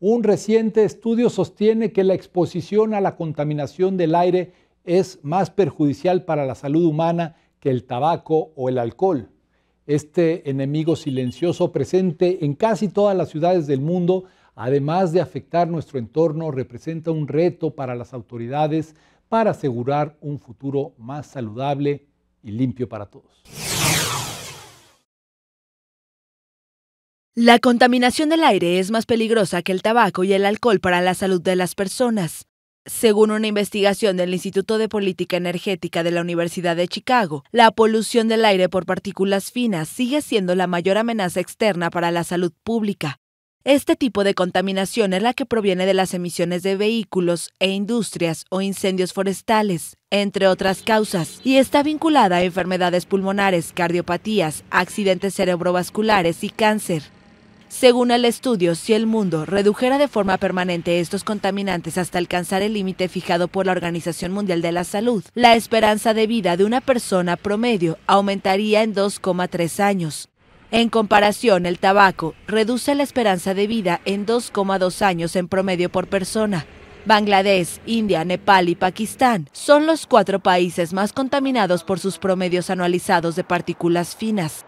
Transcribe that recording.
Un reciente estudio sostiene que la exposición a la contaminación del aire es más perjudicial para la salud humana que el tabaco o el alcohol. Este enemigo silencioso presente en casi todas las ciudades del mundo, además de afectar nuestro entorno, representa un reto para las autoridades para asegurar un futuro más saludable y limpio para todos. La contaminación del aire es más peligrosa que el tabaco y el alcohol para la salud de las personas. Según una investigación del Instituto de Política Energética de la Universidad de Chicago, la polución del aire por partículas finas sigue siendo la mayor amenaza externa para la salud pública. Este tipo de contaminación es la que proviene de las emisiones de vehículos e industrias o incendios forestales, entre otras causas, y está vinculada a enfermedades pulmonares, cardiopatías, accidentes cerebrovasculares y cáncer. Según el estudio, si el mundo redujera de forma permanente estos contaminantes hasta alcanzar el límite fijado por la Organización Mundial de la Salud, la esperanza de vida de una persona promedio aumentaría en 2,3 años. En comparación, el tabaco reduce la esperanza de vida en 2,2 años en promedio por persona. Bangladesh, India, Nepal y Pakistán son los cuatro países más contaminados por sus promedios anualizados de partículas finas.